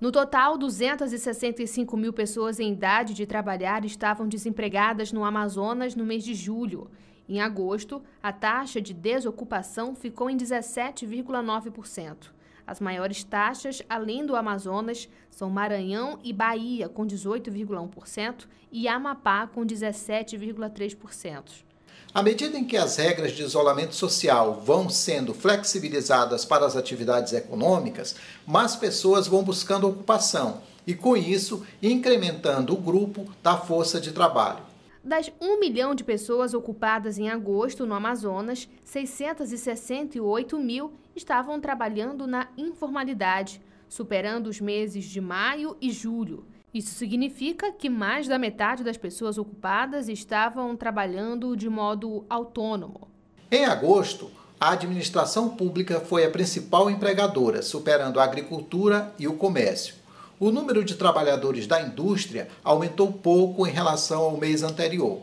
No total, 265 mil pessoas em idade de trabalhar estavam desempregadas no Amazonas no mês de julho. Em agosto, a taxa de desocupação ficou em 17,9%. As maiores taxas, além do Amazonas, são Maranhão e Bahia, com 18,1%, e Amapá, com 17,3%. À medida em que as regras de isolamento social vão sendo flexibilizadas para as atividades econômicas, mais pessoas vão buscando ocupação e, com isso, incrementando o grupo da força de trabalho. Das 1 milhão de pessoas ocupadas em agosto no Amazonas, 668 mil estavam trabalhando na informalidade, superando os meses de maio e julho. Isso significa que mais da metade das pessoas ocupadas estavam trabalhando de modo autônomo. Em agosto, a administração pública foi a principal empregadora, superando a agricultura e o comércio. O número de trabalhadores da indústria aumentou pouco em relação ao mês anterior.